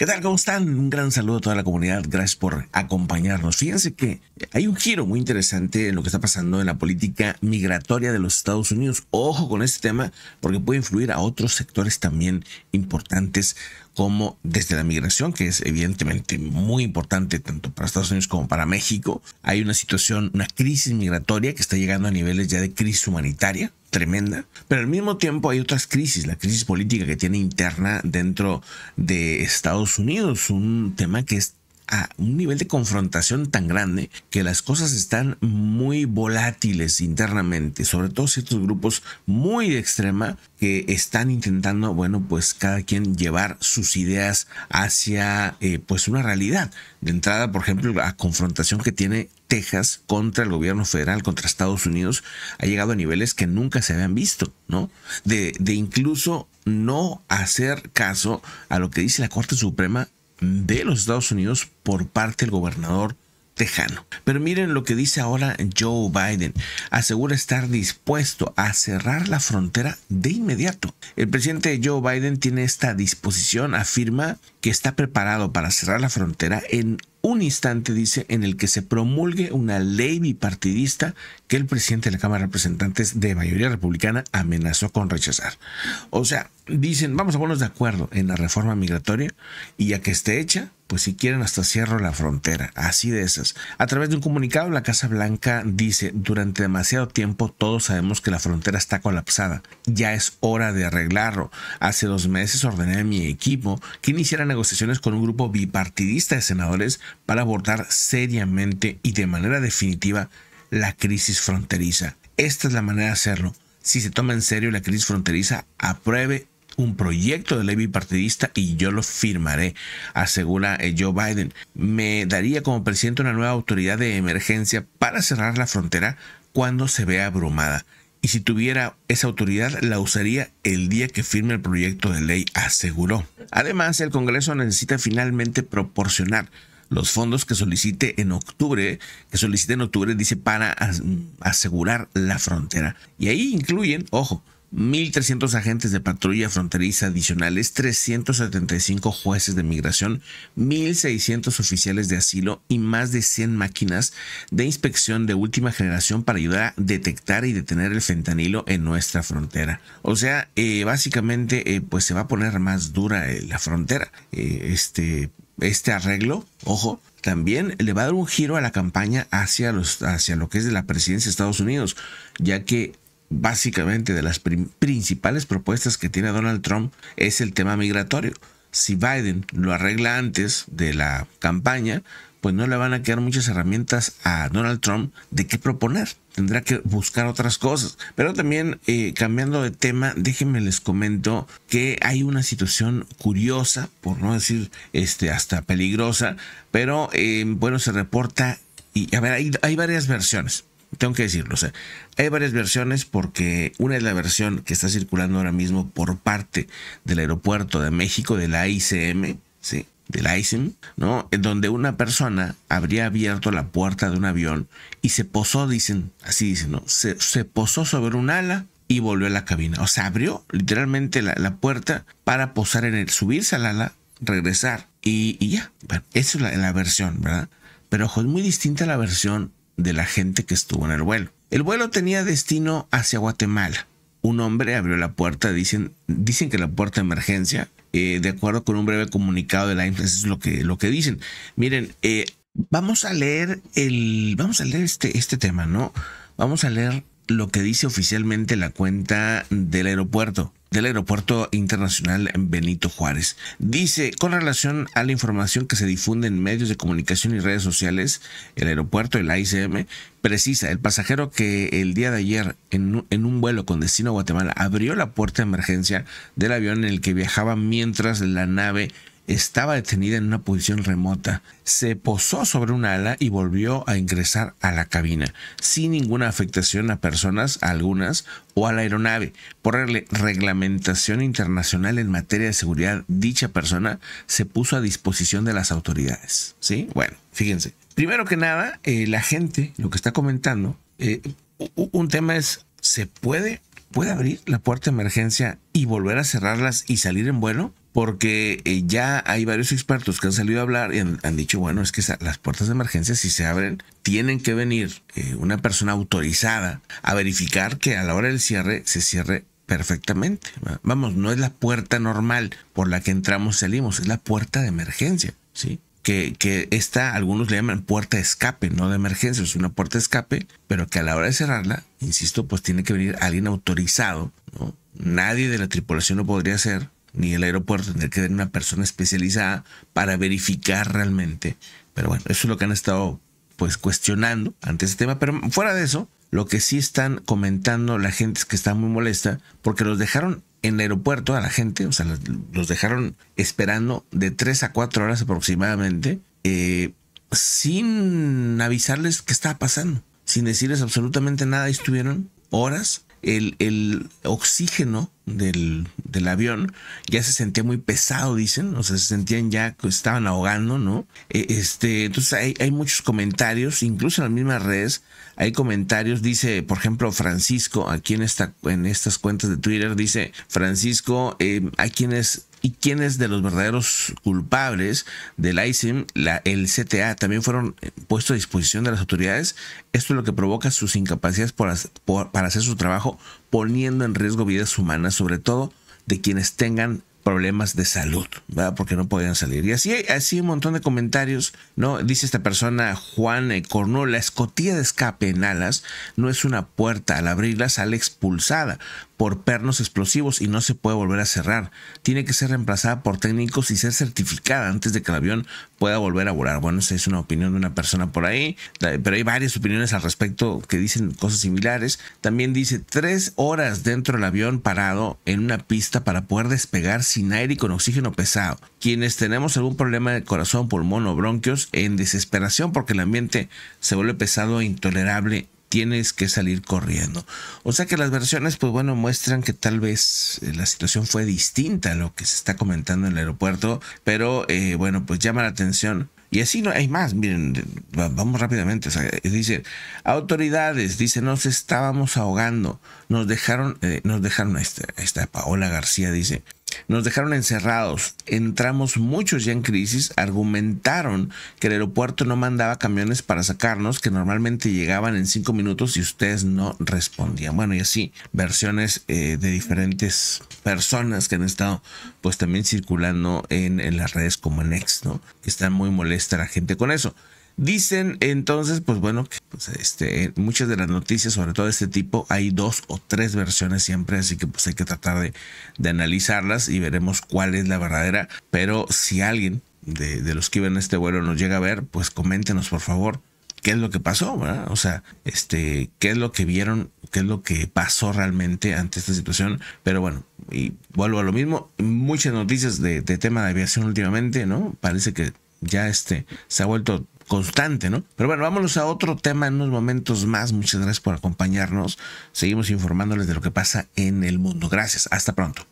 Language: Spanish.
¿Qué tal? ¿Cómo están? Un gran saludo a toda la comunidad. Gracias por acompañarnos. Fíjense que hay un giro muy interesante en lo que está pasando en la política migratoria de los Estados Unidos. Ojo con este tema porque puede influir a otros sectores también importantes como desde la migración, que es evidentemente muy importante tanto para Estados Unidos como para México. Hay una situación, una crisis migratoria que está llegando a niveles ya de crisis humanitaria tremenda, pero al mismo tiempo hay otras crisis, la crisis política que tiene interna dentro de Estados Unidos, un tema que es a un nivel de confrontación tan grande que las cosas están muy volátiles internamente, sobre todo ciertos grupos muy de extrema que están intentando, bueno, pues cada quien llevar sus ideas hacia eh, pues una realidad. De entrada, por ejemplo, la confrontación que tiene Texas contra el gobierno federal, contra Estados Unidos, ha llegado a niveles que nunca se habían visto, ¿no? De, incluso no hacer caso a lo que dice la Corte Suprema de los Estados Unidos por parte del gobernador tejano. Pero miren lo que dice ahora Joe Biden. Asegura estar dispuesto a cerrar la frontera de inmediato. El presidente Joe Biden tiene esta disposición, afirma que está preparado para cerrar la frontera en un instante, dice, en el que se promulgue una ley bipartidista que el presidente de la Cámara de Representantes de mayoría republicana amenazó con rechazar. O sea, dicen, vamos a ponernos de acuerdo en la reforma migratoria y ya que esté hecha, pues si quieren hasta cierro la frontera, así de esas. A través de un comunicado, la Casa Blanca dice, durante demasiado tiempo todos sabemos que la frontera está colapsada, ya es hora de arreglarlo. Hace dos meses ordené a mi equipo que iniciara negociaciones con un grupo bipartidista de senadores para abordar seriamente y de manera definitiva la crisis fronteriza. Esta es la manera de hacerlo. Si se toma en serio la crisis fronteriza, apruebe un proyecto de ley bipartidista y yo lo firmaré, asegura eh, Joe Biden. Me daría como presidente una nueva autoridad de emergencia para cerrar la frontera cuando se vea abrumada. Y si tuviera esa autoridad, la usaría el día que firme el proyecto de ley, aseguró. Además, el Congreso necesita finalmente proporcionar los fondos que solicite en octubre, que solicite en octubre, dice, para asegurar la frontera. Y ahí incluyen, ojo, 1.300 agentes de patrulla fronteriza adicionales, 375 jueces de migración, 1.600 oficiales de asilo y más de 100 máquinas de inspección de última generación para ayudar a detectar y detener el fentanilo en nuestra frontera. O sea, eh, básicamente, eh, pues se va a poner más dura eh, la frontera. este, este arreglo, ojo, también le va a dar un giro a la campaña hacia, los, hacia lo que es de la presidencia de Estados Unidos, ya que básicamente de las principales propuestas que tiene Donald Trump es el tema migratorio. Si Biden lo arregla antes de la campaña, pues no le van a quedar muchas herramientas a Donald Trump de qué proponer. Tendrá que buscar otras cosas. Pero también, eh, cambiando de tema, déjenme les comento que hay una situación curiosa, por no decir este, hasta peligrosa, pero eh, bueno, se reporta, y a ver, hay, varias versiones tengo que decirlo. O sea, hay varias versiones porque una es la versión que está circulando ahora mismo por parte del aeropuerto de México, de la ICM, ¿sí? del ISIM, ¿no? En donde una persona habría abierto la puerta de un avión y se posó, dicen, así dicen, ¿no? Se, posó sobre un ala y volvió a la cabina. O sea, abrió literalmente la, puerta para posar en el, subirse al ala, regresar y, ya. Bueno, esa es la, la versión, ¿verdad? Pero ojo, es muy distinta a la versión de la gente que estuvo en el vuelo. El vuelo tenía destino hacia Guatemala un hombre abrió la puerta, dicen, dicen que la puerta de emergencia, eh, de acuerdo con un breve comunicado de la empresa es lo que, lo que dicen. Miren, eh, vamos a leer el, vamos a leer este, este tema, ¿no? Vamos a leer lo que dice oficialmente la cuenta del aeropuerto del Aeropuerto Internacional Benito Juárez. Dice, con relación a la información que se difunde en medios de comunicación y redes sociales, el aeropuerto, el AICM, precisa, el pasajero que el día de ayer en, en un vuelo con destino a Guatemala abrió la puerta de emergencia del avión en el que viajaba mientras la nave estaba detenida en una posición remota. Se posó sobre un ala y volvió a ingresar a la cabina, sin ninguna afectación a personas, algunas, o a la aeronave. Por reglamentación internacional en materia de seguridad, dicha persona se puso a disposición de las autoridades. ¿Sí? Bueno, fíjense. Primero que nada, eh, la gente, lo que está comentando, eh, un tema es, ¿se puede puede abrir la puerta de emergencia y volver a cerrarlas y salir en vuelo? porque eh, ya hay varios expertos que han salido a hablar y han, dicho, bueno, es que las puertas de emergencia si se abren, tienen que venir eh, una persona autorizada a verificar que a la hora del cierre se cierre perfectamente. Vamos, no es la puerta normal por la que entramos salimos, es la puerta de emergencia, ¿sí? Que, que, esta, algunos le llaman puerta de escape, no de emergencia, es una puerta de escape, pero que a la hora de cerrarla, insisto, pues tiene que venir alguien autorizado, ¿no? Nadie de la tripulación lo podría hacer, ni el aeropuerto, tener que tener una persona especializada para verificar realmente. Pero bueno, eso es lo que han estado pues cuestionando ante este tema. Pero fuera de eso, lo que sí están comentando la gente es que está muy molesta porque los dejaron en el aeropuerto a la gente, o sea, los dejaron esperando de tres a cuatro horas aproximadamente, eh, sin avisarles qué estaba pasando, sin decirles absolutamente nada. estuvieron horas el, oxígeno del, avión ya se sentía muy pesado, dicen, o sea, se sentían ya que estaban ahogando, ¿no? E, este, entonces hay, muchos comentarios, incluso en las mismas redes, hay comentarios, dice, por ejemplo, Francisco, aquí en, en estas cuentas de Twitter, dice, Francisco, eh, hay quienes y quienes de los verdaderos culpables del ISIM, la, el CTA, también fueron eh, puestos a disposición de las autoridades. Esto es lo que provoca sus incapacidades para hacer su trabajo, poniendo en riesgo vidas humanas, sobre todo de quienes tengan problemas de salud, ¿verdad? porque no podían salir. Y así, así un montón de comentarios, ¿no? Dice esta persona, Juan Cornu, la escotilla de escape en alas no es una puerta, al abrirla sale expulsada por pernos explosivos y no se puede volver a cerrar. Tiene que ser reemplazada por técnicos y ser certificada antes de que el avión pueda volver a volar. Bueno, esa es una opinión de una persona por ahí, pero hay varias opiniones al respecto que dicen cosas similares. También dice, tres horas dentro del avión parado en una pista para poder despegarse sin aire y con oxígeno pesado. Quienes tenemos algún problema de corazón, pulmón o bronquios, en desesperación porque el ambiente se vuelve pesado e intolerable, tienes que salir corriendo. O sea que las versiones, pues bueno, muestran que tal vez eh, la situación fue distinta a lo que se está comentando en el aeropuerto, pero eh, bueno, pues llama la atención y así no hay más. Miren, vamos rápidamente. Eh, dice, autoridades, dice, nos estábamos ahogando. Nos dejaron, nos dejaron, esta Paola García dice, nos dejaron encerrados, entramos muchos ya en crisis, argumentaron que el aeropuerto no mandaba camiones para sacarnos, que normalmente llegaban en cinco minutos y ustedes no respondían. Bueno, y así, versiones eh, de diferentes personas que han estado pues también circulando en, las redes como en ¿no? Que están muy molesta la gente con eso. Dicen entonces, pues bueno, que pues, este, muchas de las noticias, sobre todo de este tipo, hay dos o tres versiones siempre, así que pues hay que tratar de, analizarlas y veremos cuál es la verdadera. Pero si alguien de, los que iban a este vuelo nos llega a ver, pues coméntenos por favor qué es lo que pasó, ¿verdad? O sea, este, qué es lo que vieron, qué es lo que pasó realmente ante esta situación. Pero bueno, y vuelvo a lo mismo, muchas noticias de, de tema de aviación últimamente, ¿no? Parece que ya este se ha vuelto constante, ¿no? Pero bueno, vámonos a otro tema en unos momentos más. Muchas gracias por acompañarnos. Seguimos informándoles de lo que pasa en el mundo. Gracias, hasta pronto.